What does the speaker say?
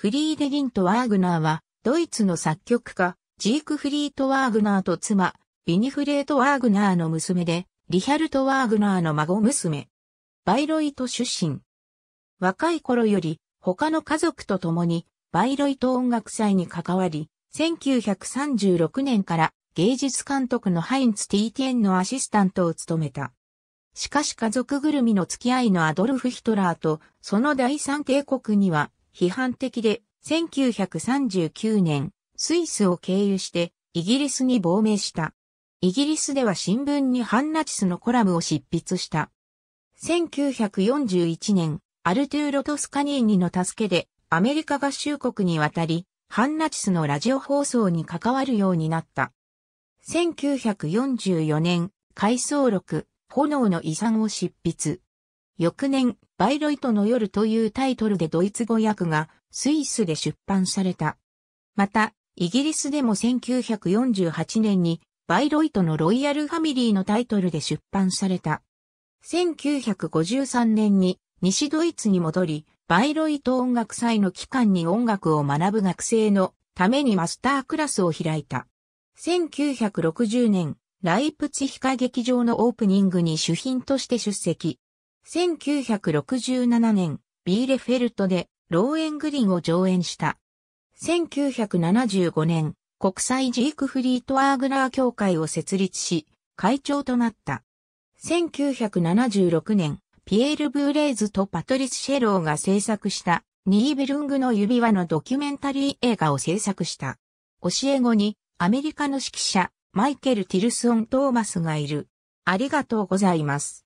フリーデリント・ワーグナーは、ドイツの作曲家、ジークフリート・ワーグナーと妻、ビニフレート・ワーグナーの娘で、リヒャルト・ワーグナーの孫娘。バイロイト出身。若い頃より、他の家族と共に、バイロイト音楽祭に関わり、1936年から芸術監督のハインツ・ティーティエンのアシスタントを務めた。しかし家族ぐるみの付き合いのアドルフ・ヒトラーと、その第三帝国には批判的で、1939年、スイスを経由してイギリスに亡命した。イギリスでは新聞に反ナチスのコラムを執筆した。1941年、アルトゥーロ・トスカニーニの助けでアメリカ合衆国に渡り、反ナチスのラジオ放送に関わるようになった。1944年、回想録、炎の遺産を執筆。翌年、バイロイトの夜というタイトルでドイツ語訳がスイスで出版された。また、イギリスでも1948年にバイロイトのロイヤルファミリーのタイトルで出版された。1953年に西ドイツに戻り、バイロイト音楽祭の期間に音楽を学ぶ学生のためにマスタークラスを開いた。1960年、ライプツヒカ劇場のオープニングに主賓として出席。1967年、ビーレフェルトでローエングリンを上演した。1975年、国際ジークフリートアーグラー協会を設立し、会長となった。1976年、ピエール・ブーレイズとパトリス・シェローが制作したニーベルングの指輪のドキュメンタリー映画を制作した。教え子にアメリカの指揮者マイケル・ティルソン・トーマスがいる。ありがとうございます。